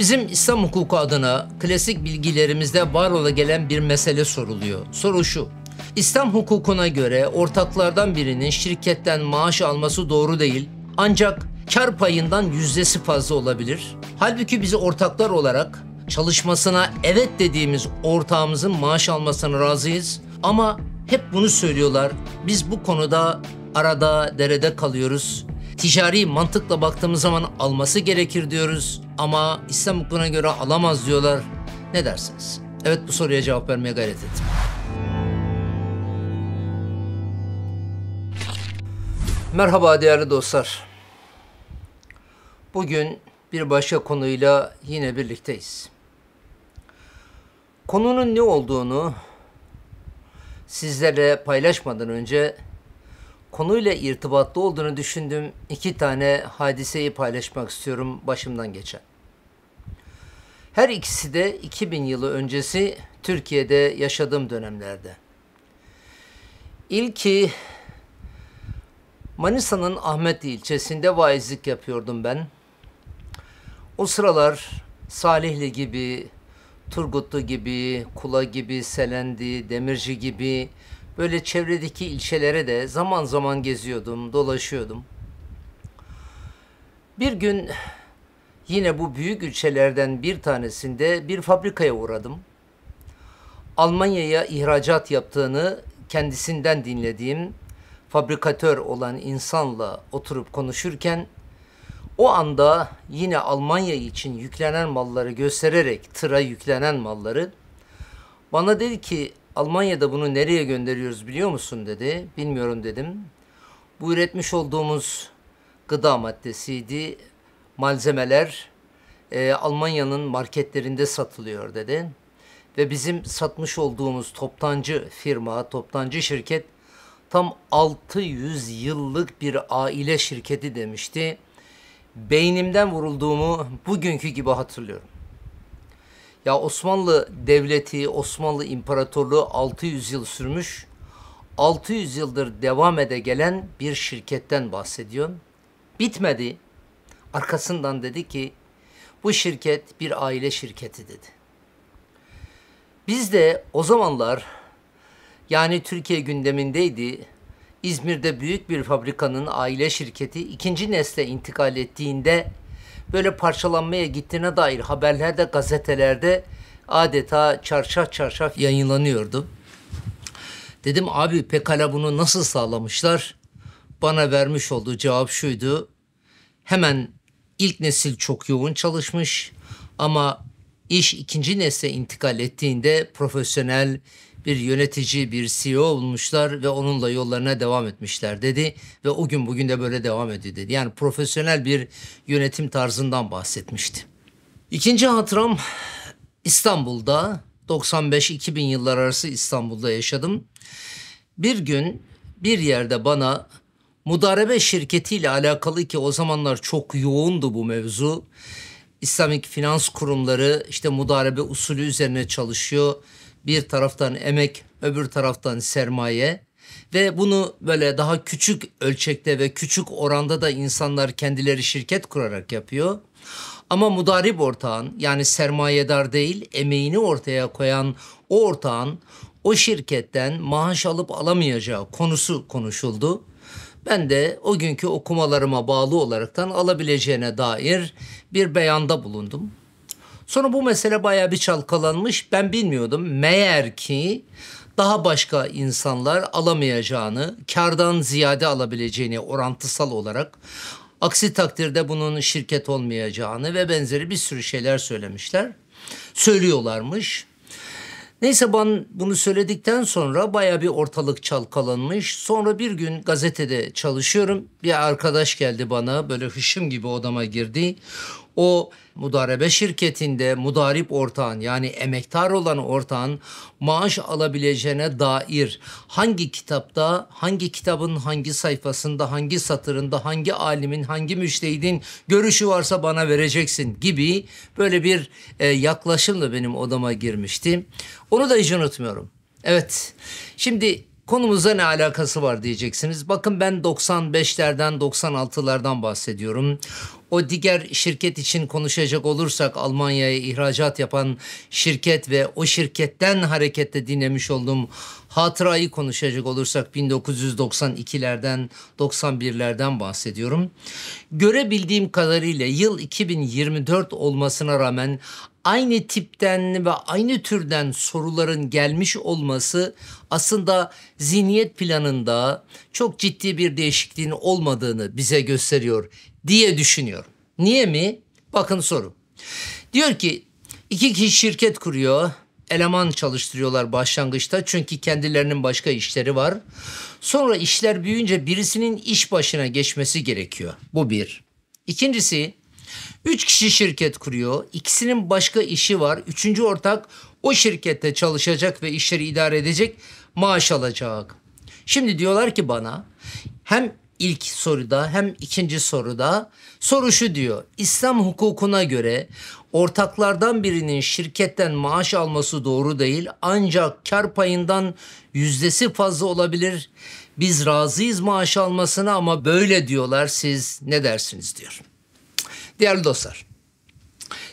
Bizim İslam hukuku adına klasik bilgilerimizde var ola gelen bir mesele soruluyor. Soru şu. İslam hukukuna göre ortaklardan birinin şirketten maaş alması doğru değil. Ancak kar payından yüzdesi fazla olabilir. Halbuki bizi ortaklar olarak çalışmasına evet dediğimiz ortağımızın maaş almasına razıyız. Ama hep bunu söylüyorlar. Biz bu konuda arada derede kalıyoruz ticari mantıkla baktığımız zaman alması gerekir diyoruz ama İslam hukukuna göre alamaz diyorlar. Ne dersiniz? Evet bu soruya cevap vermeye gayret ettim. Merhaba değerli dostlar. Bugün bir başka konuyla yine birlikteyiz. Konunun ne olduğunu sizlerle paylaşmadan önce konuyla irtibatlı olduğunu düşündüğüm iki tane hadiseyi paylaşmak istiyorum başımdan geçen. Her ikisi de 2000 yılı öncesi Türkiye'de yaşadığım dönemlerde. İlki Manisa'nın Ahmet ilçesinde vaizlik yapıyordum ben. O sıralar Salihli gibi, Turgutlu gibi, Kula gibi, Selendi, Demirci gibi Böyle çevredeki ilçelere de zaman zaman geziyordum, dolaşıyordum. Bir gün yine bu büyük ilçelerden bir tanesinde bir fabrikaya uğradım. Almanya'ya ihracat yaptığını kendisinden dinlediğim fabrikatör olan insanla oturup konuşurken o anda yine Almanya için yüklenen malları göstererek tıra yüklenen malları bana dedi ki Almanya'da bunu nereye gönderiyoruz biliyor musun dedi. Bilmiyorum dedim. Bu üretmiş olduğumuz gıda maddesiydi. Malzemeler e, Almanya'nın marketlerinde satılıyor dedi. Ve bizim satmış olduğumuz toptancı firma, toptancı şirket tam 600 yıllık bir aile şirketi demişti. Beynimden vurulduğumu bugünkü gibi hatırlıyorum. Ya Osmanlı Devleti, Osmanlı İmparatorluğu 600 yıl sürmüş. 600 yıldır devam ede gelen bir şirketten bahsediyorum. Bitmedi. Arkasından dedi ki bu şirket bir aile şirketi dedi. Biz de o zamanlar yani Türkiye gündemindeydi. İzmir'de büyük bir fabrikanın aile şirketi ikinci nesle intikal ettiğinde böyle parçalanmaya gittiğine dair haberler de gazetelerde adeta çarşaf çarşaf yayınlanıyordu. Dedim abi pekala bunu nasıl sağlamışlar? Bana vermiş olduğu cevap şuydu. Hemen ilk nesil çok yoğun çalışmış ama iş ikinci nesle intikal ettiğinde profesyonel bir yönetici, bir CEO olmuşlar ve onunla yollarına devam etmişler dedi. Ve o gün bugün de böyle devam ediyor dedi. Yani profesyonel bir yönetim tarzından bahsetmişti. İkinci hatıram İstanbul'da 95-2000 yıllar arası İstanbul'da yaşadım. Bir gün bir yerde bana mudarebe şirketiyle alakalı ki o zamanlar çok yoğundu bu mevzu. İslamik finans kurumları işte mudarebe usulü üzerine çalışıyor bir taraftan emek, öbür taraftan sermaye ve bunu böyle daha küçük ölçekte ve küçük oranda da insanlar kendileri şirket kurarak yapıyor. Ama mudarip ortağın yani sermayedar değil emeğini ortaya koyan o ortağın o şirketten maaş alıp alamayacağı konusu konuşuldu. Ben de o günkü okumalarıma bağlı olaraktan alabileceğine dair bir beyanda bulundum. Sonra bu mesele baya bir çalkalanmış. Ben bilmiyordum. Meğer ki daha başka insanlar alamayacağını, kardan ziyade alabileceğini orantısal olarak Aksi takdirde bunun şirket olmayacağını ve benzeri bir sürü şeyler söylemişler. Söylüyorlarmış. Neyse ben bunu söyledikten sonra baya bir ortalık çalkalanmış. Sonra bir gün gazetede çalışıyorum. Bir arkadaş geldi bana böyle hışım gibi odama girdi. O mudarebe şirketinde mudarip ortağın yani emektar olan ortağın maaş alabileceğine dair hangi kitapta, hangi kitabın hangi sayfasında, hangi satırında, hangi alimin, hangi müştehidin görüşü varsa bana vereceksin gibi böyle bir e, yaklaşımla benim odama girmişti. Onu da hiç unutmuyorum. Evet. Şimdi konumuza ne alakası var diyeceksiniz. Bakın ben 95'lerden 96'lardan bahsediyorum. O diğer şirket için konuşacak olursak Almanya'ya ihracat yapan şirket ve o şirketten hareketle dinlemiş olduğum hatırayı konuşacak olursak 1992'lerden 91'lerden bahsediyorum. Görebildiğim kadarıyla yıl 2024 olmasına rağmen aynı tipten ve aynı türden soruların gelmiş olması aslında zihniyet planında çok ciddi bir değişikliğin olmadığını bize gösteriyor diye düşünüyorum. Niye mi? Bakın soru. Diyor ki iki kişi şirket kuruyor. Eleman çalıştırıyorlar başlangıçta çünkü kendilerinin başka işleri var. Sonra işler büyüyünce birisinin iş başına geçmesi gerekiyor. Bu bir. İkincisi Üç kişi şirket kuruyor. İkisinin başka işi var. Üçüncü ortak o şirkette çalışacak ve işleri idare edecek, maaş alacak. Şimdi diyorlar ki bana hem ilk soruda hem ikinci soruda soru şu diyor. İslam hukukuna göre ortaklardan birinin şirketten maaş alması doğru değil ancak kar payından yüzdesi fazla olabilir. Biz razıyız maaş almasına ama böyle diyorlar siz ne dersiniz diyor. Değerli dostlar,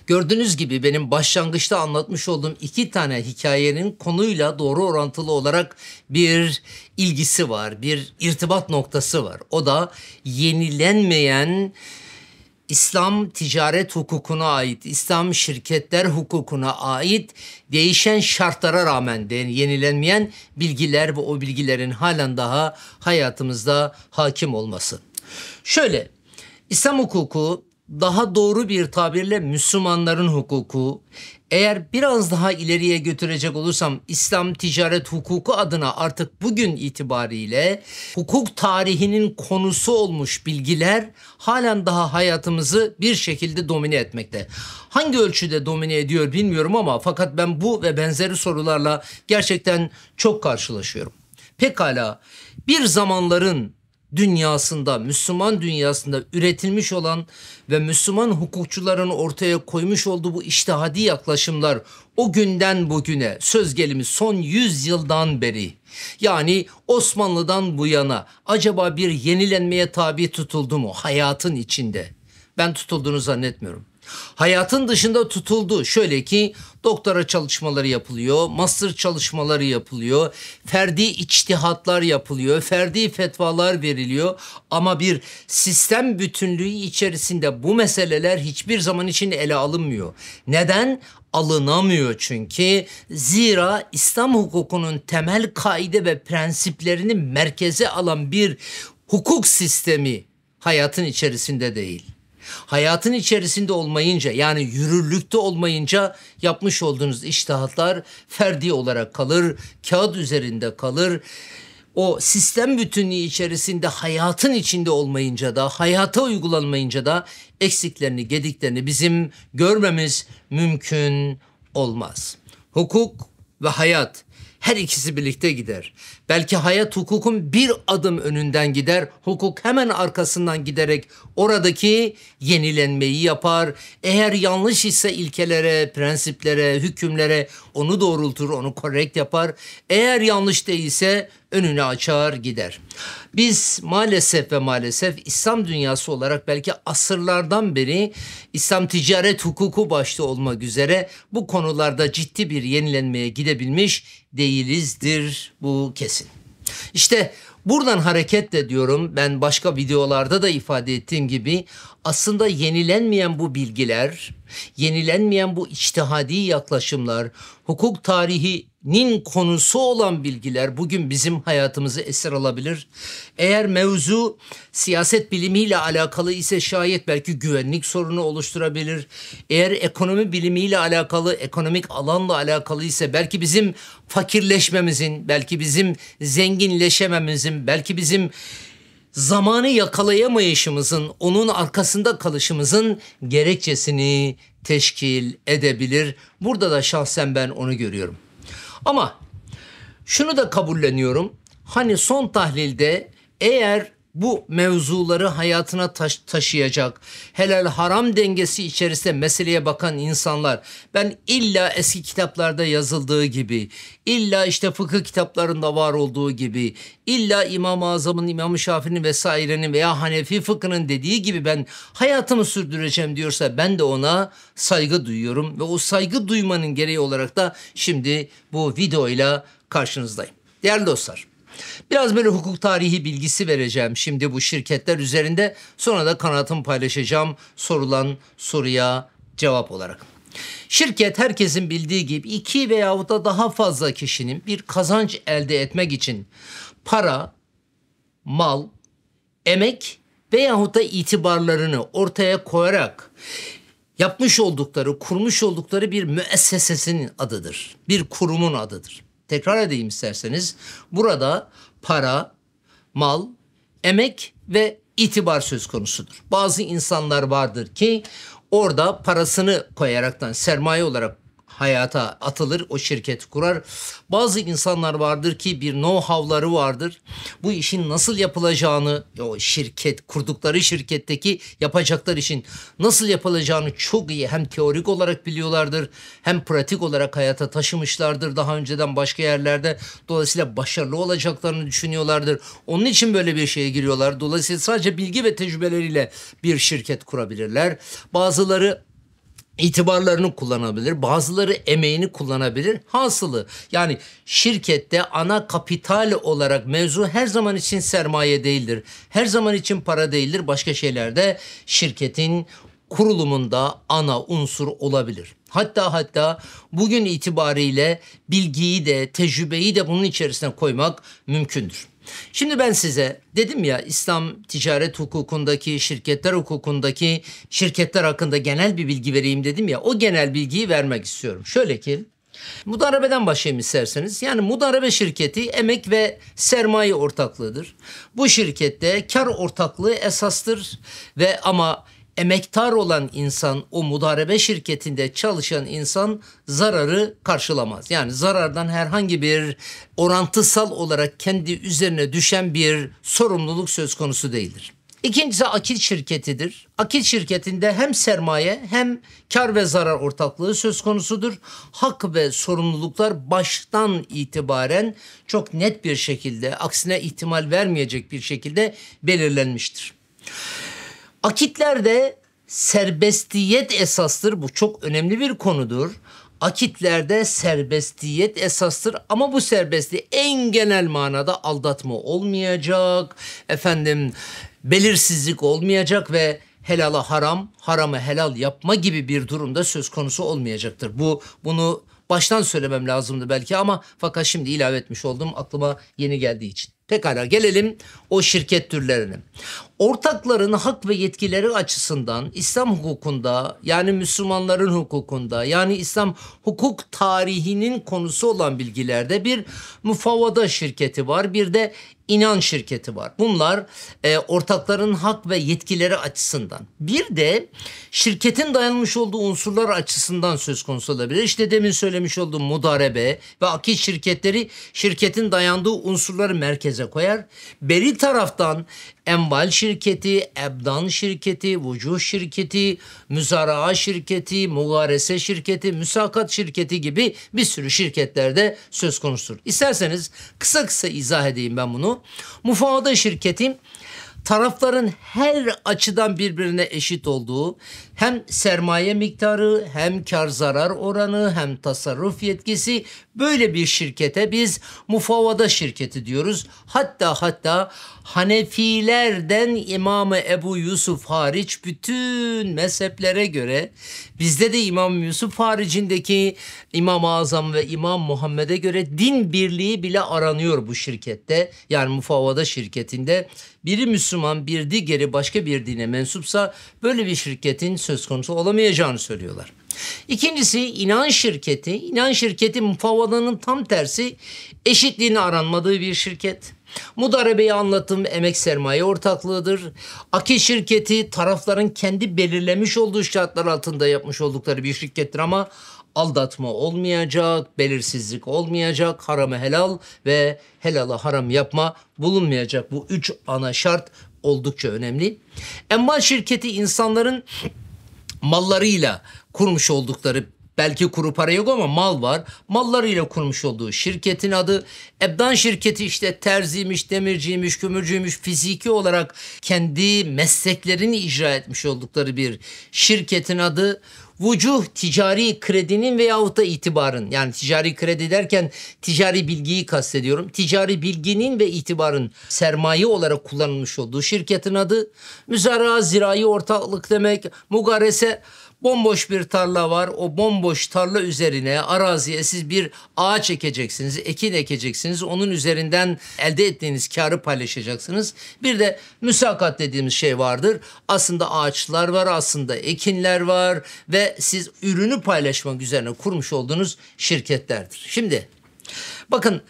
gördüğünüz gibi benim başlangıçta anlatmış olduğum iki tane hikayenin konuyla doğru orantılı olarak bir ilgisi var, bir irtibat noktası var. O da yenilenmeyen İslam ticaret hukukuna ait, İslam şirketler hukukuna ait değişen şartlara rağmen de yenilenmeyen bilgiler ve o bilgilerin halen daha hayatımızda hakim olması. Şöyle, İslam hukuku daha doğru bir tabirle Müslümanların hukuku, eğer biraz daha ileriye götürecek olursam İslam ticaret hukuku adına artık bugün itibariyle hukuk tarihinin konusu olmuş bilgiler halen daha hayatımızı bir şekilde domine etmekte. Hangi ölçüde domine ediyor bilmiyorum ama fakat ben bu ve benzeri sorularla gerçekten çok karşılaşıyorum. Pekala bir zamanların dünyasında, Müslüman dünyasında üretilmiş olan ve Müslüman hukukçuların ortaya koymuş olduğu bu iştihadi yaklaşımlar o günden bugüne söz gelimi son 100 yıldan beri yani Osmanlı'dan bu yana acaba bir yenilenmeye tabi tutuldu mu hayatın içinde? Ben tutulduğunu zannetmiyorum. Hayatın dışında tutuldu. Şöyle ki doktora çalışmaları yapılıyor, master çalışmaları yapılıyor, ferdi içtihatlar yapılıyor, ferdi fetvalar veriliyor ama bir sistem bütünlüğü içerisinde bu meseleler hiçbir zaman için ele alınmıyor. Neden? alınamıyor çünkü. Zira İslam hukukunun temel kaide ve prensiplerini merkeze alan bir hukuk sistemi hayatın içerisinde değil. Hayatın içerisinde olmayınca yani yürürlükte olmayınca yapmış olduğunuz iştihatlar ferdi olarak kalır, kağıt üzerinde kalır. O sistem bütünlüğü içerisinde hayatın içinde olmayınca da hayata uygulanmayınca da eksiklerini, gediklerini bizim görmemiz mümkün olmaz. Hukuk ve hayat her ikisi birlikte gider. Belki hayat hukukun bir adım önünden gider, hukuk hemen arkasından giderek oradaki yenilenmeyi yapar. Eğer yanlış ise ilkelere, prensiplere, hükümlere onu doğrultur, onu korrekt yapar. Eğer yanlış değilse önünü açar gider. Biz maalesef ve maalesef İslam dünyası olarak belki asırlardan beri İslam ticaret hukuku başta olmak üzere bu konularda ciddi bir yenilenmeye gidebilmiş değilizdir bu kesin. İşte buradan hareketle diyorum ben başka videolarda da ifade ettiğim gibi aslında yenilenmeyen bu bilgiler Yenilenmeyen bu içtihadi yaklaşımlar, hukuk tarihinin konusu olan bilgiler bugün bizim hayatımızı esir alabilir. Eğer mevzu siyaset bilimiyle alakalı ise şayet belki güvenlik sorunu oluşturabilir. Eğer ekonomi bilimiyle alakalı, ekonomik alanla alakalı ise belki bizim fakirleşmemizin, belki bizim zenginleşmemizin, belki bizim zamanı yakalayamayışımızın, onun arkasında kalışımızın gerekçesini teşkil edebilir. Burada da şahsen ben onu görüyorum. Ama şunu da kabulleniyorum. Hani son tahlilde eğer bu mevzuları hayatına taş taşıyacak, helal haram dengesi içerisinde meseleye bakan insanlar, ben illa eski kitaplarda yazıldığı gibi, illa işte fıkıh kitaplarında var olduğu gibi, illa İmam-ı Azam'ın, İmam-ı Şafii'nin vesairenin veya Hanefi fıkhının dediği gibi ben hayatımı sürdüreceğim diyorsa ben de ona saygı duyuyorum ve o saygı duymanın gereği olarak da şimdi bu videoyla karşınızdayım. Değerli dostlar, Biraz böyle hukuk tarihi bilgisi vereceğim şimdi bu şirketler üzerinde. Sonra da kanatımı paylaşacağım sorulan soruya cevap olarak. Şirket herkesin bildiği gibi iki veyahut da daha fazla kişinin bir kazanç elde etmek için para, mal, emek veyahut da itibarlarını ortaya koyarak yapmış oldukları, kurmuş oldukları bir müessesesinin adıdır. Bir kurumun adıdır tekrar edeyim isterseniz. Burada para, mal, emek ve itibar söz konusudur. Bazı insanlar vardır ki orada parasını koyaraktan sermaye olarak hayata atılır, o şirket kurar. Bazı insanlar vardır ki bir know-how'ları vardır. Bu işin nasıl yapılacağını, o şirket kurdukları şirketteki yapacaklar işin nasıl yapılacağını çok iyi hem teorik olarak biliyorlardır hem pratik olarak hayata taşımışlardır daha önceden başka yerlerde. Dolayısıyla başarılı olacaklarını düşünüyorlardır. Onun için böyle bir şeye giriyorlar. Dolayısıyla sadece bilgi ve tecrübeleriyle bir şirket kurabilirler. Bazıları itibarlarını kullanabilir, bazıları emeğini kullanabilir. Hasılı yani şirkette ana kapital olarak mevzu her zaman için sermaye değildir. Her zaman için para değildir. Başka şeylerde şirketin kurulumunda ana unsur olabilir. Hatta hatta bugün itibariyle bilgiyi de tecrübeyi de bunun içerisine koymak mümkündür. Şimdi ben size dedim ya İslam ticaret hukukundaki, şirketler hukukundaki, şirketler hakkında genel bir bilgi vereyim dedim ya. O genel bilgiyi vermek istiyorum. Şöyle ki Mudarabeden başlayayım isterseniz. Yani mudarabe şirketi emek ve sermaye ortaklığıdır. Bu şirkette kar ortaklığı esastır ve ama emektar olan insan, o mudarebe şirketinde çalışan insan zararı karşılamaz. Yani zarardan herhangi bir orantısal olarak kendi üzerine düşen bir sorumluluk söz konusu değildir. İkincisi akil şirketidir. Akil şirketinde hem sermaye hem kar ve zarar ortaklığı söz konusudur. Hak ve sorumluluklar baştan itibaren çok net bir şekilde aksine ihtimal vermeyecek bir şekilde belirlenmiştir. Akitlerde serbestiyet esastır. Bu çok önemli bir konudur. Akitlerde serbestiyet esastır ama bu serbestliği en genel manada aldatma olmayacak. Efendim belirsizlik olmayacak ve helala haram, haramı helal yapma gibi bir durumda söz konusu olmayacaktır. Bu bunu baştan söylemem lazımdı belki ama fakat şimdi ilave etmiş oldum aklıma yeni geldiği için. Pekala gelelim o şirket türlerine. Ortakların hak ve yetkileri açısından İslam hukukunda yani Müslümanların hukukunda yani İslam hukuk tarihinin konusu olan bilgilerde bir müfavada şirketi var bir de inan şirketi var. Bunlar e, ortakların hak ve yetkileri açısından. Bir de şirketin dayanmış olduğu unsurlar açısından söz konusu olabilir. İşte demin söylemiş olduğum mudarebe ve akit şirketleri şirketin dayandığı unsurları merkez merkeze koyar. Beri taraftan embal şirketi, Ebdan şirketi, Vucuh şirketi, Müzaraa şirketi, Mugarese şirketi, Müsakat şirketi gibi bir sürü şirketlerde söz konusudur. İsterseniz kısa kısa izah edeyim ben bunu. Mufavada şirketi tarafların her açıdan birbirine eşit olduğu, hem sermaye miktarı hem kar zarar oranı hem tasarruf yetkisi böyle bir şirkete biz mufavvada şirketi diyoruz. Hatta hatta Hanefilerden İmamı Ebu Yusuf hariç bütün mezheplere göre bizde de İmam Yusuf haricindeki İmam-ı Azam ve İmam Muhammed'e göre din birliği bile aranıyor bu şirkette. Yani mufavvada şirketinde biri Müslüman bir diğeri başka bir dine mensupsa böyle bir şirketin söz konusu olamayacağını söylüyorlar. İkincisi inan şirketi. İnan şirketi mufavvalanın tam tersi eşitliğini aranmadığı bir şirket. Mudarebeyi anlatım emek sermaye ortaklığıdır. Akil şirketi tarafların kendi belirlemiş olduğu şartlar altında yapmış oldukları bir şirkettir ama aldatma olmayacak, belirsizlik olmayacak, haramı helal ve helala haram yapma bulunmayacak. Bu üç ana şart oldukça önemli. Emmal şirketi insanların mallarıyla kurmuş oldukları belki kuru para yok ama mal var. Mallarıyla kurmuş olduğu şirketin adı Ebdan şirketi işte terziymiş, demirciymiş, kömürcüymüş fiziki olarak kendi mesleklerini icra etmiş oldukları bir şirketin adı vucuh ticari kredinin veyahut da itibarın yani ticari kredi derken ticari bilgiyi kastediyorum. Ticari bilginin ve itibarın sermaye olarak kullanılmış olduğu şirketin adı müzara zirai ortaklık demek, mugarese Bomboş bir tarla var. O bomboş tarla üzerine araziye siz bir ağaç ekeceksiniz, ekin ekeceksiniz. Onun üzerinden elde ettiğiniz karı paylaşacaksınız. Bir de müsakat dediğimiz şey vardır. Aslında ağaçlar var, aslında ekinler var ve siz ürünü paylaşmak üzerine kurmuş olduğunuz şirketlerdir. Şimdi bakın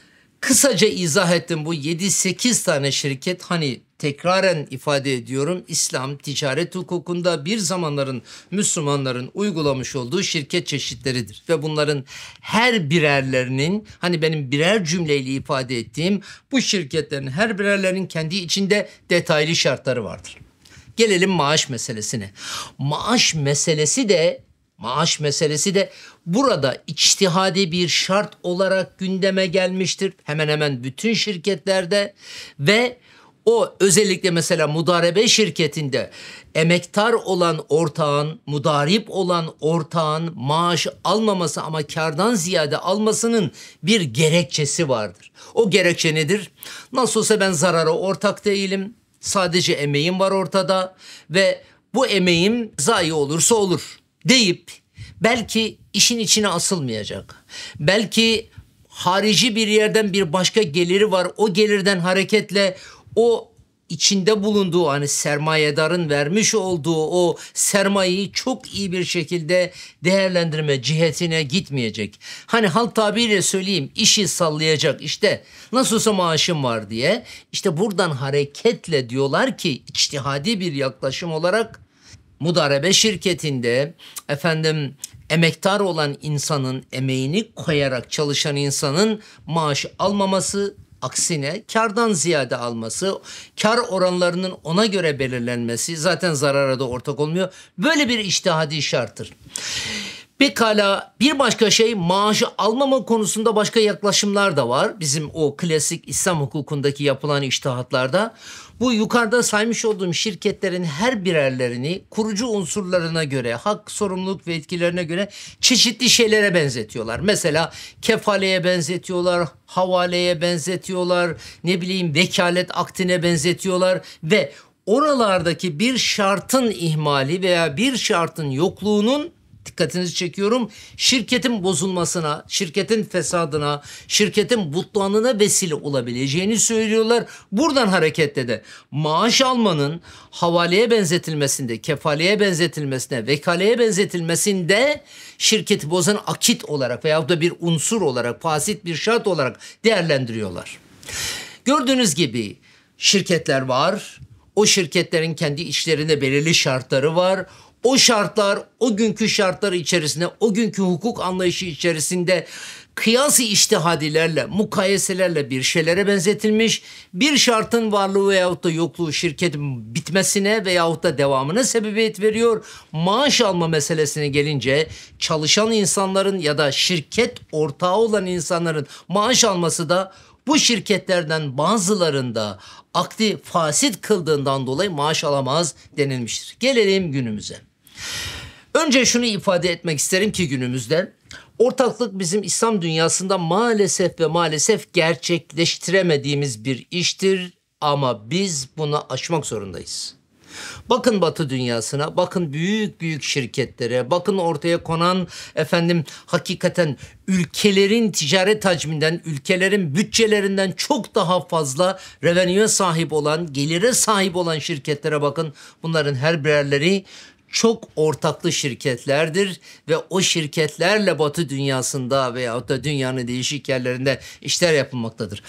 kısaca izah ettim bu 7-8 tane şirket hani tekraren ifade ediyorum İslam ticaret hukukunda bir zamanların Müslümanların uygulamış olduğu şirket çeşitleridir. Ve bunların her birerlerinin hani benim birer cümleyle ifade ettiğim bu şirketlerin her birerlerinin kendi içinde detaylı şartları vardır. Gelelim maaş meselesine. Maaş meselesi de maaş meselesi de burada içtihadi bir şart olarak gündeme gelmiştir. Hemen hemen bütün şirketlerde ve o özellikle mesela mudarebe şirketinde emektar olan ortağın, mudarip olan ortağın maaş almaması ama kardan ziyade almasının bir gerekçesi vardır. O gerekçe nedir? Nasıl olsa ben zarara ortak değilim. Sadece emeğim var ortada ve bu emeğim zayi olursa olur deyip belki işin içine asılmayacak. Belki harici bir yerden bir başka geliri var. O gelirden hareketle o içinde bulunduğu hani sermayedarın vermiş olduğu o sermayeyi çok iyi bir şekilde değerlendirme cihetine gitmeyecek. Hani halk tabiriyle söyleyeyim işi sallayacak işte nasıl olsa maaşım var diye işte buradan hareketle diyorlar ki içtihadi bir yaklaşım olarak mudarebe şirketinde efendim emektar olan insanın emeğini koyarak çalışan insanın maaş almaması Aksine kardan ziyade alması, kar oranlarının ona göre belirlenmesi zaten zarara da ortak olmuyor. Böyle bir iştihadi şarttır. Pekala bir başka şey maaşı almama konusunda başka yaklaşımlar da var. Bizim o klasik İslam hukukundaki yapılan iştihatlarda. Bu yukarıda saymış olduğum şirketlerin her birerlerini kurucu unsurlarına göre, hak, sorumluluk ve etkilerine göre çeşitli şeylere benzetiyorlar. Mesela kefaleye benzetiyorlar, havaleye benzetiyorlar, ne bileyim vekalet aktine benzetiyorlar ve oralardaki bir şartın ihmali veya bir şartın yokluğunun dikkatinizi çekiyorum. Şirketin bozulmasına, şirketin fesadına, şirketin butlanına vesile olabileceğini söylüyorlar. Buradan hareketle de maaş almanın havaleye benzetilmesinde, kefaleye benzetilmesine, vekaleye benzetilmesinde şirketi bozan akit olarak veyahut da bir unsur olarak, fasit bir şart olarak değerlendiriyorlar. Gördüğünüz gibi şirketler var. O şirketlerin kendi işlerinde belirli şartları var o şartlar, o günkü şartlar içerisinde, o günkü hukuk anlayışı içerisinde kıyası iştihadilerle, mukayeselerle bir şeylere benzetilmiş, bir şartın varlığı veyahut da yokluğu şirketin bitmesine veyahut da devamına sebebiyet veriyor. Maaş alma meselesine gelince çalışan insanların ya da şirket ortağı olan insanların maaş alması da bu şirketlerden bazılarında akdi fasit kıldığından dolayı maaş alamaz denilmiştir. Gelelim günümüze. Önce şunu ifade etmek isterim ki günümüzde ortaklık bizim İslam dünyasında maalesef ve maalesef gerçekleştiremediğimiz bir iştir ama biz bunu aşmak zorundayız. Bakın Batı dünyasına, bakın büyük büyük şirketlere, bakın ortaya konan efendim hakikaten ülkelerin ticaret hacminden, ülkelerin bütçelerinden çok daha fazla revenue sahip olan, gelire sahip olan şirketlere bakın. Bunların her birerleri çok ortaklı şirketlerdir ve o şirketlerle Batı dünyasında veya da dünyanın değişik yerlerinde işler yapılmaktadır.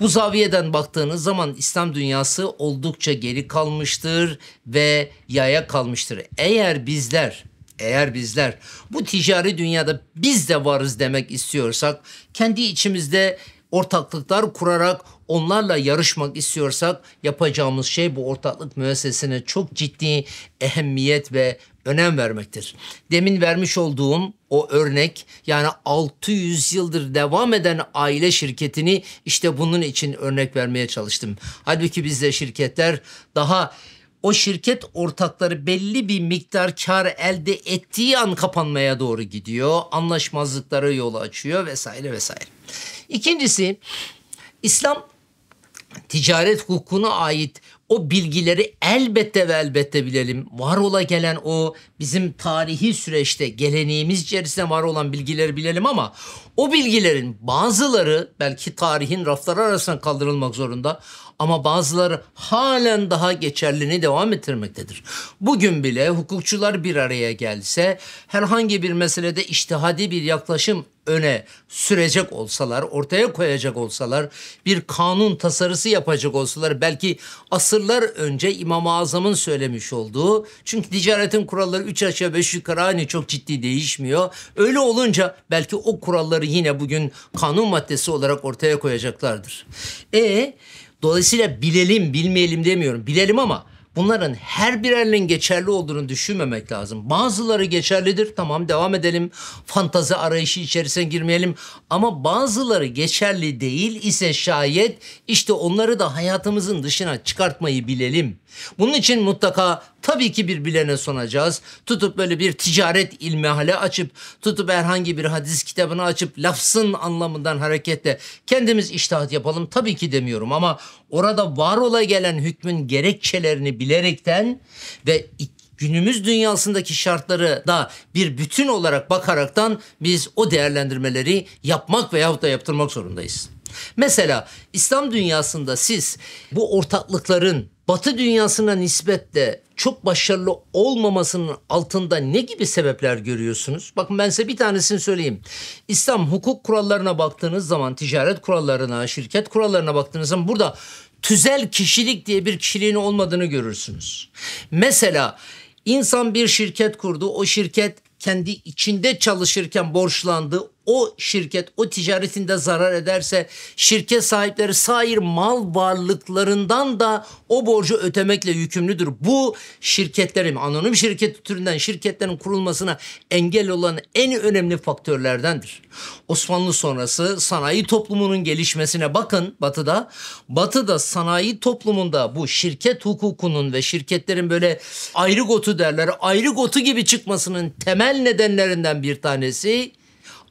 Bu zaviyeden baktığınız zaman İslam dünyası oldukça geri kalmıştır ve yaya kalmıştır. Eğer bizler eğer bizler bu ticari dünyada biz de varız demek istiyorsak kendi içimizde ortaklıklar kurarak onlarla yarışmak istiyorsak yapacağımız şey bu ortaklık müessesesine çok ciddi ehemmiyet ve önem vermektir. Demin vermiş olduğum o örnek yani 600 yıldır devam eden aile şirketini işte bunun için örnek vermeye çalıştım. Halbuki bizde şirketler daha o şirket ortakları belli bir miktar kar elde ettiği an kapanmaya doğru gidiyor. Anlaşmazlıklara yol açıyor vesaire vesaire. İkincisi İslam ticaret hukukuna ait o bilgileri elbette ve elbette bilelim. Var ola gelen o bizim tarihi süreçte geleneğimiz içerisinde var olan bilgileri bilelim ama o bilgilerin bazıları belki tarihin rafları arasından kaldırılmak zorunda ama bazıları halen daha geçerliliğini devam ettirmektedir. Bugün bile hukukçular bir araya gelse herhangi bir meselede iştihadi bir yaklaşım öne sürecek olsalar, ortaya koyacak olsalar, bir kanun tasarısı yapacak olsalar belki asırlar önce İmam-ı Azam'ın söylemiş olduğu çünkü ticaretin kuralları üç aşağı beş yukarı aynı çok ciddi değişmiyor. Öyle olunca belki o kuralları yine bugün kanun maddesi olarak ortaya koyacaklardır. E dolayısıyla bilelim bilmeyelim demiyorum. Bilelim ama Bunların her birerinin geçerli olduğunu düşünmemek lazım. Bazıları geçerlidir. Tamam devam edelim. Fantazi arayışı içerisine girmeyelim. Ama bazıları geçerli değil ise şayet işte onları da hayatımızın dışına çıkartmayı bilelim. Bunun için mutlaka tabii ki bir bilene sunacağız. Tutup böyle bir ticaret ilmihale açıp, tutup herhangi bir hadis kitabını açıp lafzın anlamından hareketle kendimiz iştahat yapalım tabii ki demiyorum ama orada var ola gelen hükmün gerekçelerini bilerekten ve günümüz dünyasındaki şartları da bir bütün olarak bakaraktan biz o değerlendirmeleri yapmak veyahut da yaptırmak zorundayız. Mesela İslam dünyasında siz bu ortaklıkların Batı dünyasına nispetle çok başarılı olmamasının altında ne gibi sebepler görüyorsunuz? Bakın ben size bir tanesini söyleyeyim. İslam hukuk kurallarına baktığınız zaman, ticaret kurallarına, şirket kurallarına baktığınız zaman burada tüzel kişilik diye bir kişiliğin olmadığını görürsünüz. Mesela insan bir şirket kurdu, o şirket kendi içinde çalışırken borçlandı o şirket o ticaretinde zarar ederse şirket sahipleri sair mal varlıklarından da o borcu ötemekle yükümlüdür. Bu şirketlerin anonim şirket türünden şirketlerin kurulmasına engel olan en önemli faktörlerdendir. Osmanlı sonrası sanayi toplumunun gelişmesine bakın batıda. Batıda sanayi toplumunda bu şirket hukukunun ve şirketlerin böyle ayrı gotu derler ayrı gotu gibi çıkmasının temel nedenlerinden bir tanesi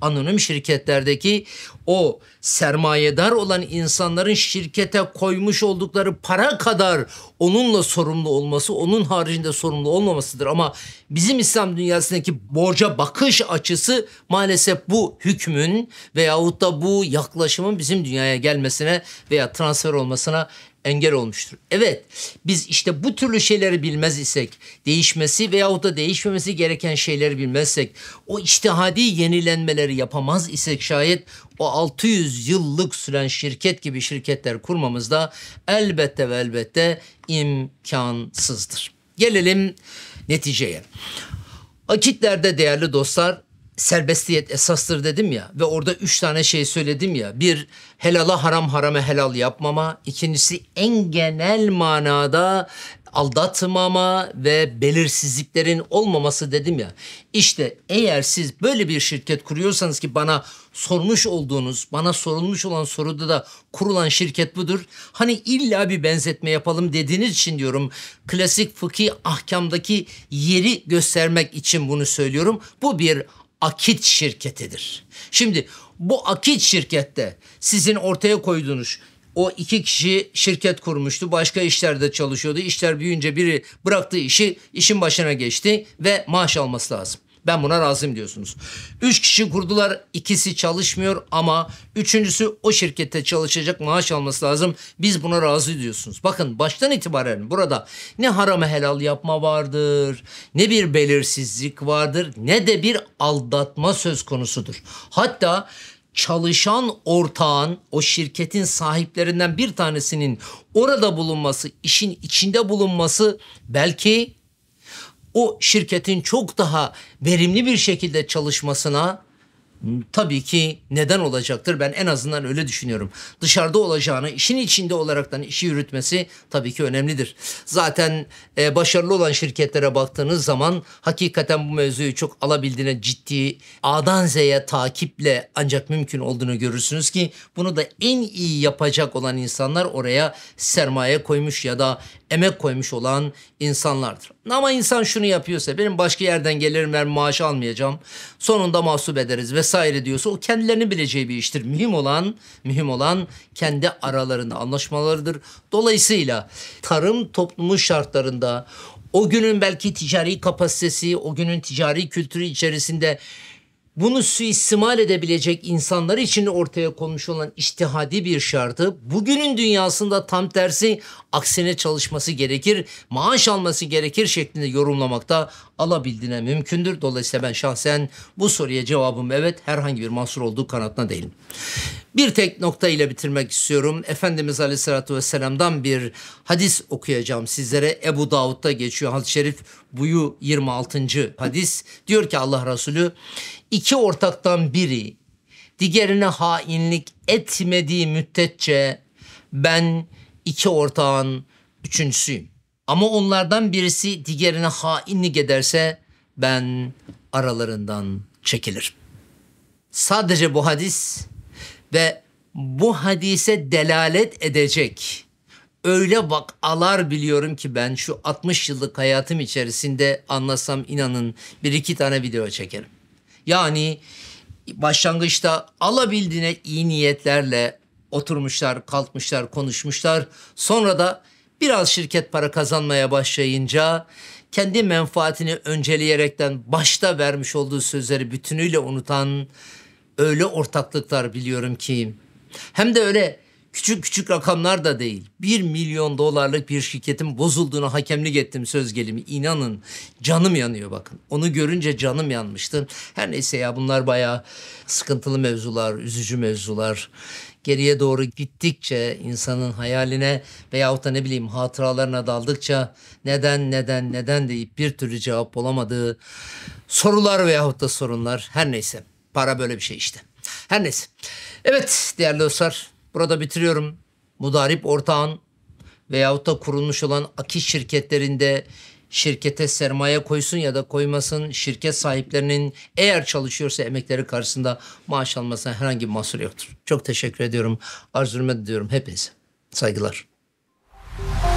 anonim şirketlerdeki o sermayedar olan insanların şirkete koymuş oldukları para kadar onunla sorumlu olması, onun haricinde sorumlu olmamasıdır. Ama bizim İslam dünyasındaki borca bakış açısı maalesef bu hükmün veyahut da bu yaklaşımın bizim dünyaya gelmesine veya transfer olmasına engel olmuştur. Evet biz işte bu türlü şeyleri bilmez isek değişmesi veyahut da değişmemesi gereken şeyleri bilmezsek o iştihadi yenilenmeleri yapamaz isek şayet o 600 yıllık süren şirket gibi şirketler kurmamızda elbette ve elbette imkansızdır. Gelelim neticeye. Akitlerde değerli dostlar serbestiyet esastır dedim ya ve orada üç tane şey söyledim ya. Bir helala haram harame helal yapmama. ikincisi en genel manada aldatmama ve belirsizliklerin olmaması dedim ya. İşte eğer siz böyle bir şirket kuruyorsanız ki bana sormuş olduğunuz, bana sorulmuş olan soruda da kurulan şirket budur. Hani illa bir benzetme yapalım dediğiniz için diyorum. Klasik fıkhi ahkamdaki yeri göstermek için bunu söylüyorum. Bu bir Akit şirketidir. Şimdi bu Akit şirkette sizin ortaya koyduğunuz o iki kişi şirket kurmuştu. Başka işlerde çalışıyordu. İşler büyüyünce biri bıraktığı işi işin başına geçti ve maaş alması lazım. Ben buna razım diyorsunuz. Üç kişi kurdular. ikisi çalışmıyor ama üçüncüsü o şirkette çalışacak maaş alması lazım. Biz buna razı diyorsunuz. Bakın baştan itibaren burada ne haramı helal yapma vardır, ne bir belirsizlik vardır, ne de bir aldatma söz konusudur. Hatta çalışan ortağın o şirketin sahiplerinden bir tanesinin orada bulunması, işin içinde bulunması belki o şirketin çok daha verimli bir şekilde çalışmasına tabii ki neden olacaktır. Ben en azından öyle düşünüyorum. Dışarıda olacağını, işin içinde olaraktan işi yürütmesi tabii ki önemlidir. Zaten e, başarılı olan şirketlere baktığınız zaman hakikaten bu mevzuyu çok alabildiğine ciddi A'dan Z'ye takiple ancak mümkün olduğunu görürsünüz ki bunu da en iyi yapacak olan insanlar oraya sermaye koymuş ya da emek koymuş olan insanlardır. Ama insan şunu yapıyorsa benim başka yerden gelirim ben maaş almayacağım. Sonunda mahsup ederiz vesaire diyorsa o kendilerini bileceği bir iştir. Mühim olan, mühim olan kendi aralarında anlaşmalarıdır. Dolayısıyla tarım toplumu şartlarında o günün belki ticari kapasitesi, o günün ticari kültürü içerisinde bunu suistimal edebilecek insanlar için ortaya konmuş olan iştihadi bir şartı bugünün dünyasında tam tersi aksine çalışması gerekir, maaş alması gerekir şeklinde yorumlamakta alabildiğine mümkündür. Dolayısıyla ben şahsen bu soruya cevabım evet herhangi bir mahsur olduğu kanatına değilim. Bir tek nokta ile bitirmek istiyorum. Efendimiz Aleyhisselatü Vesselam'dan bir hadis okuyacağım sizlere. Ebu Davud'da geçiyor. Hadis-i Şerif buyu 26. hadis. Diyor ki Allah Resulü iki ortaktan biri digerine hainlik etmediği müddetçe ben iki ortağın üçüncüsüyüm. Ama onlardan birisi digerine hainlik ederse ben aralarından çekilirim. Sadece bu hadis ve bu hadise delalet edecek öyle vakalar biliyorum ki ben şu 60 yıllık hayatım içerisinde anlasam inanın bir iki tane video çekerim. Yani başlangıçta alabildiğine iyi niyetlerle oturmuşlar, kalkmışlar, konuşmuşlar. Sonra da biraz şirket para kazanmaya başlayınca kendi menfaatini önceleyerekten başta vermiş olduğu sözleri bütünüyle unutan öyle ortaklıklar biliyorum ki hem de öyle Küçük küçük rakamlar da değil. 1 milyon dolarlık bir şirketin bozulduğunu hakemlik ettim söz gelimi. İnanın canım yanıyor bakın. Onu görünce canım yanmıştı. Her neyse ya bunlar bayağı sıkıntılı mevzular, üzücü mevzular. Geriye doğru gittikçe insanın hayaline veyahut da ne bileyim hatıralarına daldıkça neden neden neden deyip bir türlü cevap olamadığı sorular veyahut da sorunlar her neyse. Para böyle bir şey işte. Her neyse. Evet değerli dostlar Burada bitiriyorum. Mudarip ortağın veyahut da kurulmuş olan akit şirketlerinde şirkete sermaye koysun ya da koymasın şirket sahiplerinin eğer çalışıyorsa emekleri karşısında maaş almasına herhangi bir mahsur yoktur. Çok teşekkür ediyorum. Arzu ediyorum hepinize. Saygılar. Müzik